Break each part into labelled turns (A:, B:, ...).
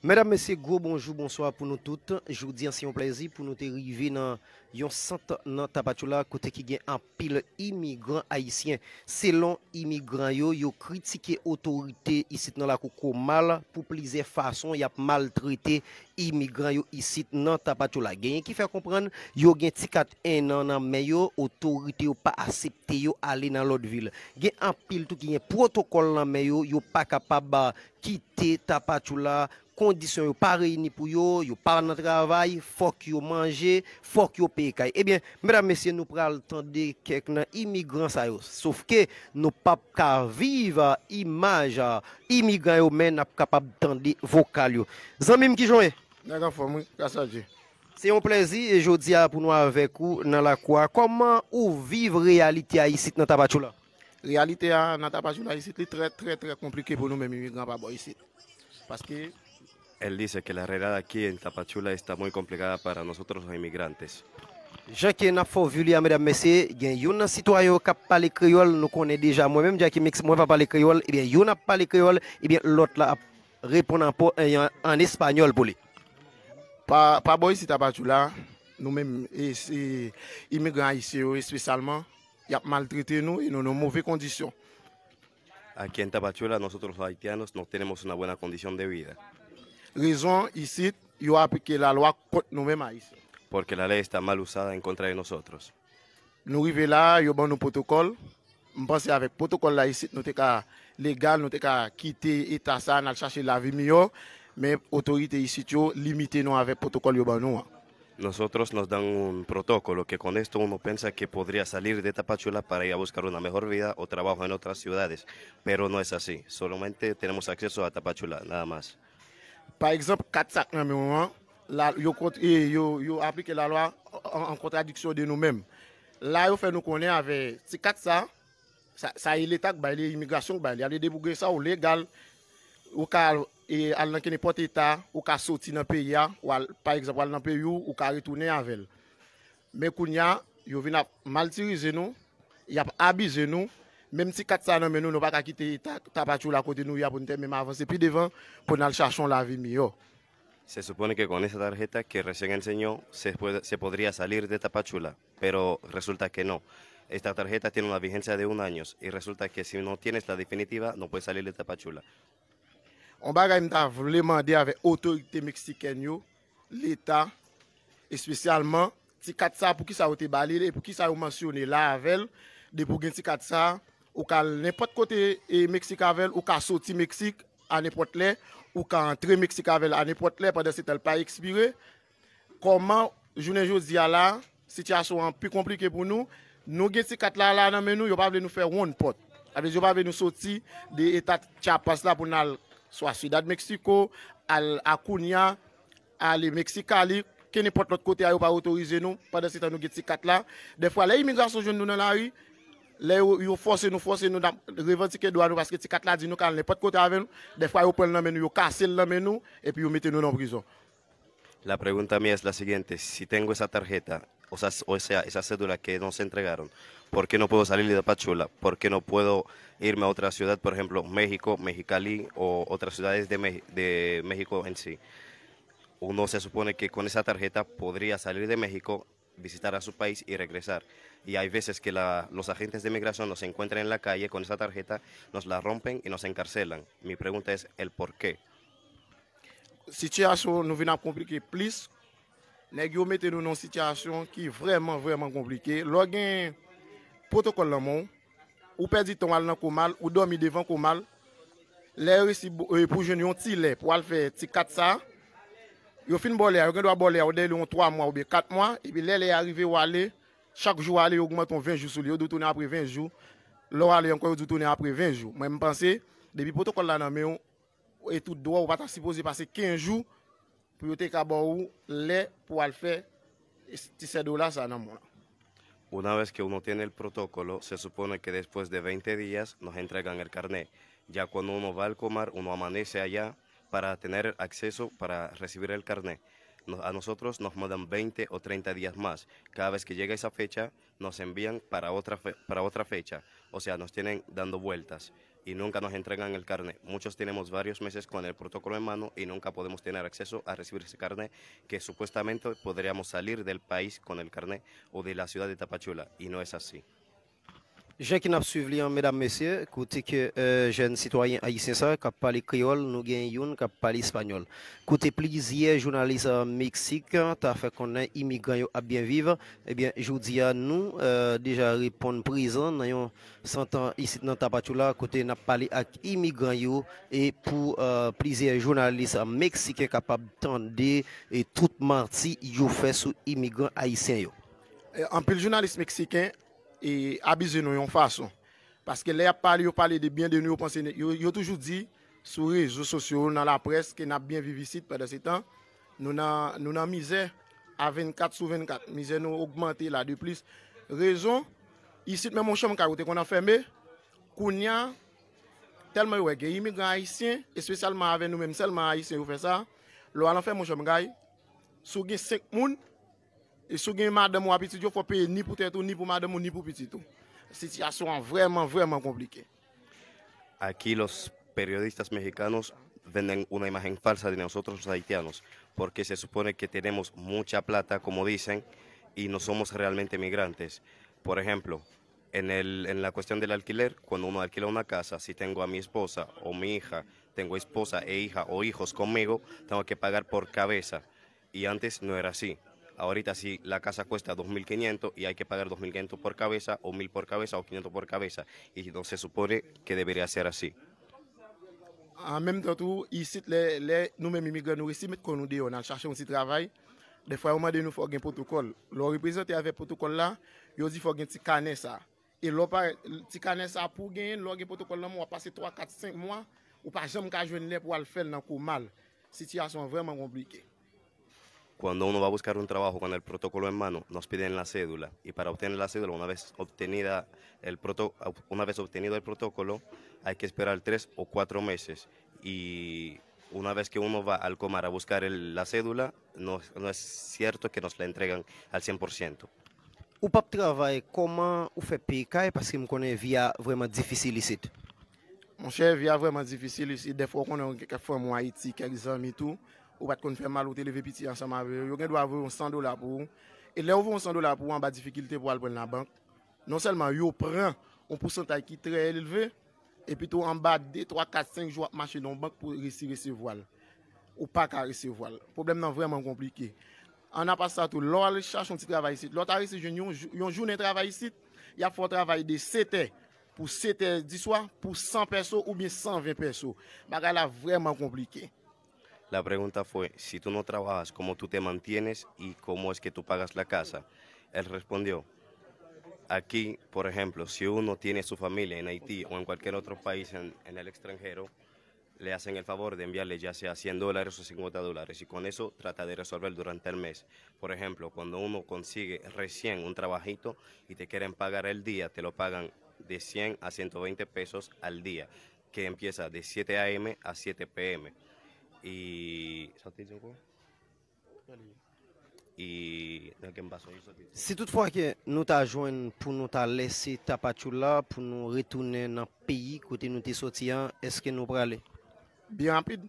A: Madame Messie Gou, bonjou, bonsoi pou nou tout. Jou diyan si yon plezi pou nou te rive nan yon santa nan tapatou la kote ki gen an pil imigran haisyen. Selon imigran yo, yo kritike otorite isit nan la koko mal, pou plize fason yap mal trete imigran yo isit nan tapatou la. Gen yon ki fe kompran, yo gen tikat en nan men yo, otorite yo pa asepte yo ale nan lot vil. Gen an pil tou ki gen protokol nan men yo, yo pa kapaba kite tapatou la, kondisyon yo pa reyni pou yo, yo pa nan travay, fok yo manje, fok yo pekay. Ebyen, mèdame mesye nou pral tande kek nan imigran sa yo, souf ke nou pap ka viva imaj a imigran yo men nap kapab tande vokal yo. Zanmim ki jowe?
B: Nègan fomou, grasa di.
A: Se yon plezi, e jodi a pou nou avek ou nan la kwa. Koman ou vive realite a isit nan tabachou
B: la? Realite a nan tabachou la isit li tre tre tre komplike pou nou men imigran pa bo isit. Paske...
C: Él dice que la realidad aquí en Tapachula está muy complicada para nosotros los inmigrantes.
A: Ya que n'a pas vu mesdames messieurs il y a un citoyen qui parle créole nous connaissons déjà moi même qui mixe moi pas parler créole et bien il n'a parlé créole et bien
B: l'autre là répond en, en, espagnol pour lui pas pas boy si t'as pas tout là nous mêmes ici immigrants ici spécialement y a maltraité nous et nous nos mauvaises conditions
C: Aquí en Tapachula nosotros los haitianos no tenemos una buena condición de vida
B: raison ici, il a la loi contre nous-mêmes
C: Porque la ley está mal usada en contra de nosotros.
B: Nous arrivons là, il y a un protocole. Je pense qu'avec le protocole là ici, nous sommes légal, nous sommes quitter l'État, ça, nous chercher la vie mieux. mais l'autorité ici, limitée nous avec le protocole.
C: Nosotros nos dan un protocolo que con esto uno piensa que podría salir de Tapachula para ir a buscar una mejor vida o trabajo en otras ciudades, pero no es así. Solamente tenemos
B: acceso a Tapachula, nada más. Par eksemp kat sak nan menwen, yo aplike la lwa an kontradiksyon de nou men. La yo fè nou konen avè, ti kat sa, sa il etak bay, li emigrasyon bay, li alè debouge sa ou legal, ou ka alnenke ne pot eta, ou ka soti nan pe ya, par eksemp wal nan pe yu, ou ka ritounen avèl. Men konen, yo vin ap maltirize nou, yap abize nou, Même si 400 ans, nous n'avons pas quitté Tapachou à côté de nous pour nous avancer plus devant pour nous chercher la vie mieux.
C: Se supone que con esa tarjeta que recién enseñó se, puede, se podría salir de Tapachula, pero resulta que no. Esta tarjeta tiene una vigencia de un año y resulta que si no tienes la definitiva no puedes salir de Tapachula.
B: On va demander avec l'autorité mexicaine, l'État, et spécialement, si 400 pour qui ça a été balayé, pour qui ça a mentionné là avec, de pour 400 ou qu'à n'importe côté et Mexique avec ou ka sorti Mexique à n'importe là ou qu'à entrer Mexique avec à n'importe là pendant c'est pas expiré comment dis, jodi la situation plus compliquée pour nous nous ces quatre là là nan mais nous yo pas nous faire one pot avec yo pas nous sortir de état Chiapas là pour nous soit Ciudad Mexico à Acuña les Mexique que n'importe l'autre côté a pas autorisé nous pendant c'est temps nous gèti kat là des fois les immigrations jeune nous dans la rue la
C: pregunta mía es la siguiente, si tengo esa tarjeta, o sea, esa cédula que nos entregaron, ¿por qué no puedo salir de Pachula? ¿Por qué no puedo irme a otra ciudad, por ejemplo, México, Mexicali o otras ciudades de México en sí? Uno se supone que con esa tarjeta podría salir de México, visitar a su país y regresar. y hay veces que la, los agentes de migración nos encuentran en la calle con esa tarjeta, nos la rompen y nos encarcelan. Mi pregunta es el por qué.
B: Situation nous venons compliquer plus. Nèg yo mettez nous dans une situation qui est vraiment vraiment compliquée. Lò gen protocole la mon ou perdi ton mal dans komal ou dormi devant komal. Les récits euh, pour jeune un petit lait pour aller faire petit 4 ça. Yo fin bolé, yo gen doit bolé ou dès 3 mois ou bien 4 mois et puis les est arrivé ou aller chaque jour, aller augmente en 20 jours sur lieu, de tourner après 20 jours. L'or aller encore, de tourner après 20 jours. Moi, je pense, depuis le protocole là, non, mais on, et tout droit, on pas supposé passer 15 jours pour être capable les pour aller faire ces dollars ça dans mon
C: Una vez que uno tiene el protocolo, se supone que después de 20 días nos entregan el carnet. Ya cuando uno va al comar, uno amanece allá para tener acceso para recibir el carnet. a nosotros nos mandan 20 o 30 días más. Cada vez que llega esa fecha, nos envían para otra, para otra fecha. O sea, nos tienen dando vueltas y nunca nos entregan el carnet. Muchos tenemos varios meses con el protocolo en mano y nunca podemos tener acceso a recibir ese carnet que supuestamente podríamos salir del país con el carnet o de la ciudad de Tapachula y no es así.
A: Gens qui pas suivi, mesdames, messieurs, côté que euh, jeunes citoyens haïtiens ça, qui parlent créole, nous gagnons une qui parle espagnol. Côté journalistes journaliste Mexique, t'as fait qu'on est immigrant à bien vivre. Eh bien, je vous dis à nous, euh, déjà répondre présent, nous 100 ans ici dans Tapachula, côté n'a parlé avec immigrants et pour euh, plusieurs journaliste mexicain capable d'entendre et toute marti, il fait sur immigrants haïtiens.
B: En plus, journaliste mexicain, E abize nou yon fason Paske lè ap pale yo pale de bien de nou yo pense Yo toujou di sou rezo sosyo Nan la preske nap bien vivisit Pè de se tan Nou nan mize a 24 sou 24 Mize nou augmente la de plis Rezon Yisit men moun chom karote kon an fe mbe Kounia Telman yo wege imigran haisyen Espesyalman ave nou men selman haisyen ou fe sa Lo an an fe moun chom gay Sou gen 5 moun y ni ni
C: Aquí los periodistas mexicanos venden una imagen falsa de nosotros los haitianos, porque se supone que tenemos mucha plata, como dicen, y no somos realmente migrantes. Por ejemplo, en, el, en la cuestión del alquiler, cuando uno alquila una casa, si tengo a mi esposa o mi hija, tengo esposa e hija o hijos conmigo, tengo que pagar por cabeza. Y antes no era así. Ahorita si la casa cuesta 2.500 y hay que pagar 2.500 por cabeza o 1.000 por cabeza o 500 por cabeza. Y entonces se supone que debería ser así.
B: En même temps, tout, ici, les, les, nous-mêmes immigrants, nous ici, quand nous dit, on a cherché petit travail, des fois, on m'a dit, nous faut un protocole. Le représentant avec protocole là, il dit, faut un petit canet ça. Et le petit canet ça pour gagner, le protocole là, on va passer 3, 4, 5 mois, ou pas jamais qu'à jouer pour le faire dans le mal. Situation vraiment compliquée.
C: Cuando uno va a buscar un trabajo con el protocolo en mano, nos piden la cédula y para obtener la cédula, una vez, obtenida el proto, una vez obtenido el protocolo, hay que esperar tres o cuatro meses y una vez que uno va al comar a buscar la cédula, no, es cierto que nos la entregan al 100%.
A: ¿Cómo PAP hace el ou fait PK parce que me connaît via es
B: Mon cher, via vraiment difficile ici. Des fois, on a examen en Haïti, amis tout. Ou bat kon fè mal ou tè leve piti an chanman vè. Yo gen dwa vè yon 100 dolar pou ou. Et lè ou vè yon 100 dolar pou ou an ba difikilte pou alpèl nan bank. Non selman yo pran yon pousantay ki tre elve epi tou an ba 2, 3, 4, 5 jou ap mache nan bank pou resi resi voal. Ou pa ka resi voal. Problem nan vreman komplike. An apasato, lò al chache yon ti travay sit. Lò ta resi yon jounen travay sit ya fò travay de 7è pou 7è diswa, pou 100 perso ou bie 120 perso. Bakal la vreman komplike.
C: La pregunta fue, si tú no trabajas, ¿cómo tú te mantienes y cómo es que tú pagas la casa? Él respondió, aquí, por ejemplo, si uno tiene su familia en Haití o en cualquier otro país en, el extranjero, le hacen el favor de enviarle ya sea 100 dólares o 50 dólares y con eso trata de resolver durante el mes. Por ejemplo, cuando uno consigue recién un trabajito y te quieren pagar el día, te lo pagan de 100 a 120 pesos al día, que empieza de 7 a.m. a 7 p.m. Y... Saltei o gol?
A: Si que nous t'a joint pour nous t'a laissé Tapachula pour nous retourner dans le pays côté nous te sorti, est-ce que nous pourrons aller?
B: Bien rapide.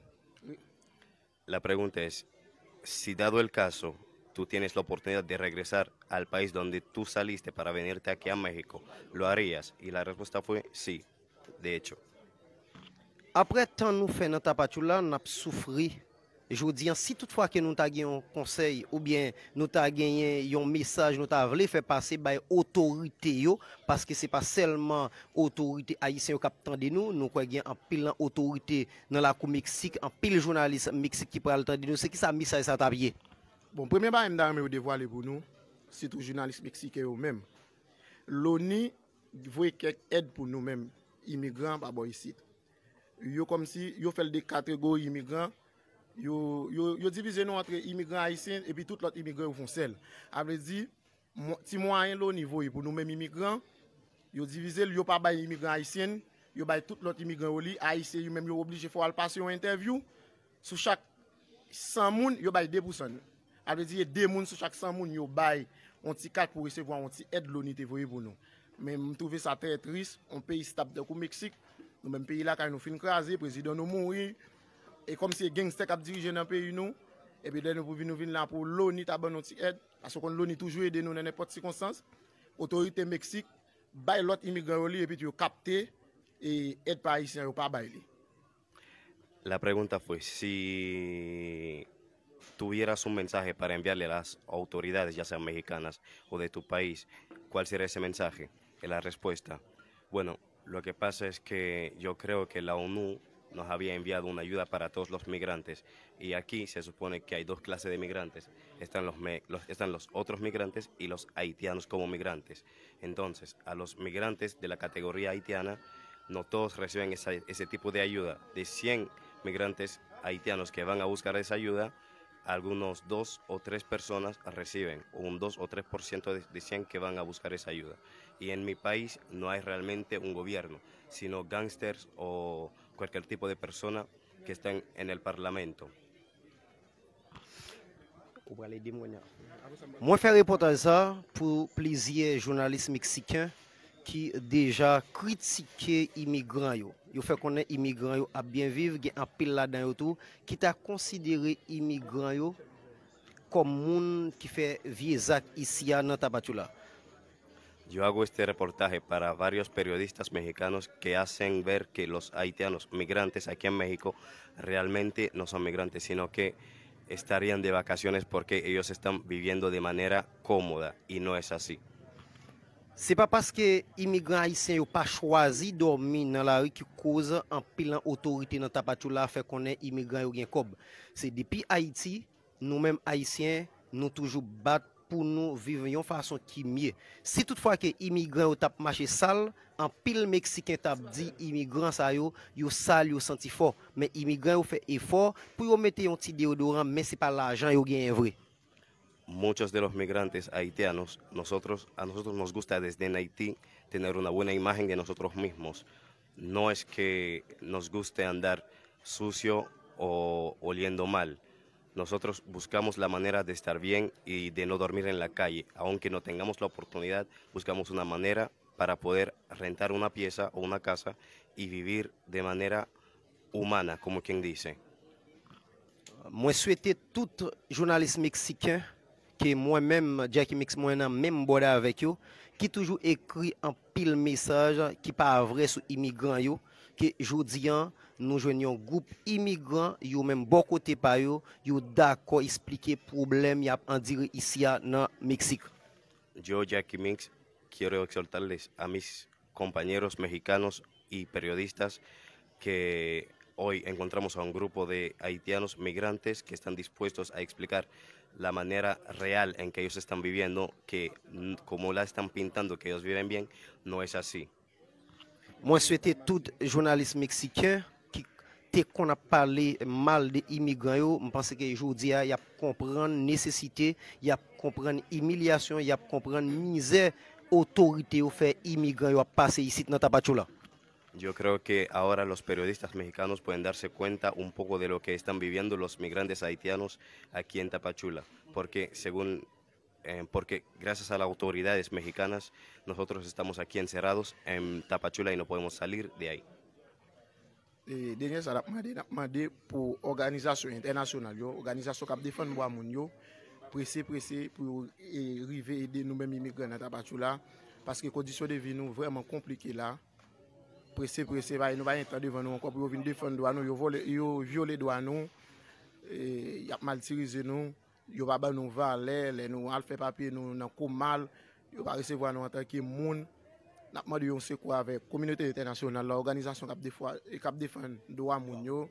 C: La pregunta es, si dado el caso, tú tienes la oportunidad de regresar al país donde tú saliste para venirte aquí a México, ¿lo harías? Y la respuesta fue sí, de hecho.
A: Apre tan nou fe nan tapatou la, nan ap soufri. Jou diyan, si tout fwa ke nou ta gen yon konsey ou bien nou ta gen yon mesaj nou ta vle, fe pase bay otorite yo, paske se pa selman otorite a yise yon kapitan de nou, nou kwa gen an pil lan otorite nan la kou Meksik, an pil jounalist Meksik ki pral tan de nou, se ki sa misaj e sa tapye. Bon, premye ba yon
B: dame ou devwa le pou nou, sit ou jounalist Meksik yo menm. Loni, vwe kek ed pou nou menm, imigran pa bo yisit. yo kom si, yo fel de kategori imigran, yo divize nou atre imigran haisyen, epi tout lot imigran ou fon sel. A vredi, ti mwen an lo nivoy, pou nou men imigran, yo divize, yo pa bay imigran haisyen, yo bay tout lot imigran ou li, haisyen yo men yo oblige fo al pase yon interview, sou chak san moun, yo bay de bousan. A vredi, de moun sou chak san moun, yo bay, on ti kak pou resevwa, on ti ed lonite voye vouno. Men m touve sa teretris, on pe yi stabde kou Meksik, Nou men peyi la kay nou fin krasi, président nou mouri. E kom si e gengstek ap dirije nan peyi nou. et puis den nous pour vin la pou loni taban nou ti aide parce qu'on loni toujours ede nous nan n'importe circonstance autorité Mexique bay lot immigrant yo li epi yo kapte e ed pa isyan yo pa
C: La pregunta fue si tuvieras un mensaje para enviarle a las autoridades, ya sean mexicanas o de tu país, ¿cuál sería ese mensaje? La respuesta, bueno, lo que pasa es que yo creo que la ONU nos había enviado una ayuda para todos los migrantes y aquí se supone que hay dos clases de migrantes. Están los, están los otros migrantes y los haitianos como migrantes. Entonces, a los migrantes de la categoría haitiana no todos reciben ese tipo de ayuda. De 100 migrantes haitianos que van a buscar esa ayuda, algunos dos o tres personas reciben, un 2 o 3% ciento decían que van a buscar esa ayuda. Y en mi país no hay realmente un gobierno, sino gangsters o cualquier tipo de persona que están en el Parlamento.
A: Moi, faire reportage ça pour plaisir journalistes mexicains qui déjà los immigrants. Yo fait bien vivre, en pile là
C: yo hago este reportaje para varios periodistas mexicanos que hacen ver que los haitianos migrantes aquí en México realmente no son migrantes, sino que estarían de vacaciones porque ellos están viviendo de manera cómoda y no es así.
A: Se pa paske imigran Haitien yo pa chwazi dormi nan la ri ki kouze an pil an otorite nan tapatou la fe konen imigran yo gen kob. Se depi Haiti, nou menm Haitien nou toujou bat pou nou vive yon fason ki miye. Se toutfwa ke imigran yo tap mache sal, an pil Meksiken tap di imigran sa yo, yo sal yo senti for. Men imigran yo fe efor pou yo mete yon ti deodorant men se pa la jan yo gen evre.
C: muchos de los migrantes haitianos, nosotros, a nosotros nos gusta desde Haití tener una buena imagen de nosotros mismos. No es que nos guste andar sucio o oliendo mal. Nosotros buscamos la manera de estar bien y de no dormir en la calle. Aunque no tengamos la oportunidad, buscamos una manera para poder rentar una pieza o una casa y vivir de manera humana, como quien
A: dice. Moi, tout journaliste mexicain que moi-même, Jackie Mix, moi, même bord avec eux, qui toujours écrit un pile message qui pas vrai sur immigrants, yo, que aujourd'hui, hein, nous joignons groupe immigrants, yo même bon côté pa yo, yo d'accord expliquer problème y a en dire ici dans Mexique.
C: Yo, Jackie Mix, quiero exhortarles a mis compañeros mexicanos y periodistas que Hoy encontramos a un grupo de haitianos migrantes que están dispuestos a explicar la manera real en que ellos están viviendo, que como la están pintando, que ellos viven bien, no es así.
A: Moi souhaiter tout journaliste mexicain qui t'es qu'on a parlé mal des immigrants, je pense que aujourd'hui il y a comprendre nécessité, il y a comprendre humiliation, il y a comprendre misère autorité au fait immigrants a passé ici dans là.
C: Yo creo que ahora los periodistas mexicanos pueden darse cuenta un poco de lo que están viviendo los migrantes haitianos aquí en Tapachula, porque según eh, porque gracias a las autoridades mexicanas nosotros estamos aquí encerrados en Tapachula y no podemos salir de ahí.
B: Eh, Denye sa dap made, la made pou organizasyon internasyonal yo, organizasyon kap defen mwa moun yo, prese prese pou eh, rive ede nou men mimigren nan tapachou la, paske kondisyon de vi nou vreman komplike la, Pwese, pwese, baye, nou baye entade van nou anko pou yo vin defen do an nou. Yo viole do an nou, yap mal tirize nou, yo baban nou val, lè, lè nou alfe papi, nou nan kou mal. Yo baye resevo an nou an tanke moun, napman diyon se kwa avek. Komunite internasyon nan la organizasyon kap defen do an moun yo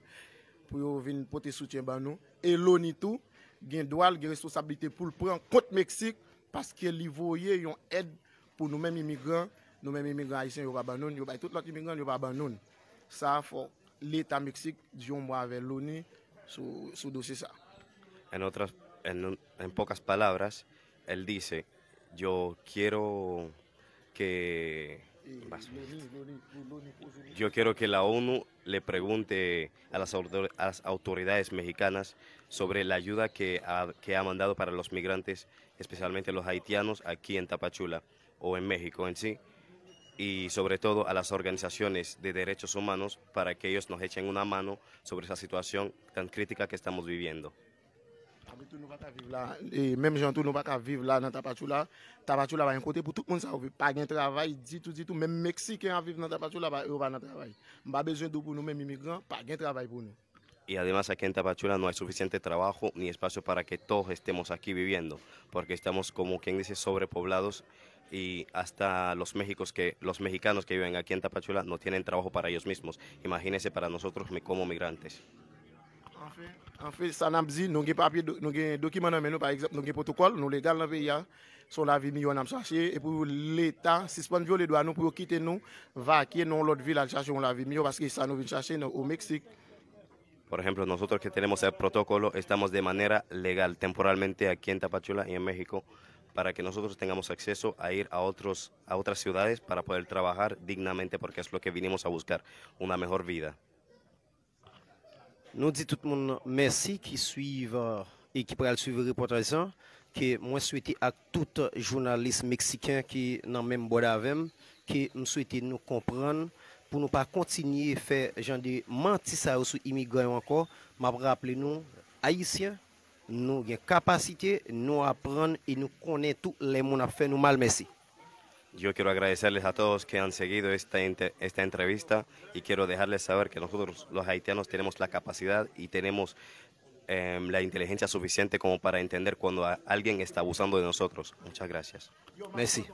B: pou yo vin pote soutyen ban nou. E lo ni tou, gen do alge resosabilite pou l pran kont Meksik, paske li voye yon ed pou nou men imigran. yo yo
C: En, otras, en, pocas palabras, él dice, yo quiero que... Eh, yo quiero que la ONU le pregunte a las, autoridades mexicanas sobre la ayuda que ha, que ha mandado para los migrantes, especialmente los haitianos, aquí en Tapachula o en México en sí y sobre todo a las organizaciones de derechos humanos para que ellos nos echen una mano sobre esa situación tan crítica que estamos viviendo. Y además aquí en Tapachula no hay suficiente trabajo ni espacio para que todos estemos aquí viviendo, porque estamos como quien dice sobrepoblados y hasta los, Méxicos que, los mexicanos que viven aquí en Tapachula no tienen trabajo para ellos mismos. Imagínense para nosotros como migrantes. En fait,
B: en fait ça n'a pas dit, nous avons papier, nous avons document dans nous, par exemple, nous avons protocole, nous légal dans le pays, sur la vie million, nous chercher, et pour l'État, suspendre violer les droits, nous, pour quitter nous, vaquer dans l'autre ville, chercher la vie million, parce que ça nous vient chercher au Mexique.
C: Por ejemplo, nosotros que tenemos el protocolo, estamos de manera legal temporalmente aquí en Tapachula y en México para que nosotros tengamos acceso a ir a otras ciudades para poder trabajar dignamente, porque es lo que vinimos a buscar, una mejor vida.
A: Nous dit tout le monde merci qui suivent et qui prèlent suivent le reportageant, que moi souhaiter à tout journaliste mexikien qui n'a même pas d'avèm, que nous souhaiter nous comprendre, pour nous pas continuer à faire des mentissages sur l'immigrant encore, nous avons rappelé nous haïtiens, capacité,
C: Yo quiero agradecerles a todos que han seguido esta, esta entrevista y quiero dejarles saber que nosotros los haitianos tenemos la capacidad y tenemos em, la inteligencia suficiente como para entender cuando alguien está abusando de nosotros. Muchas gracias. Messi.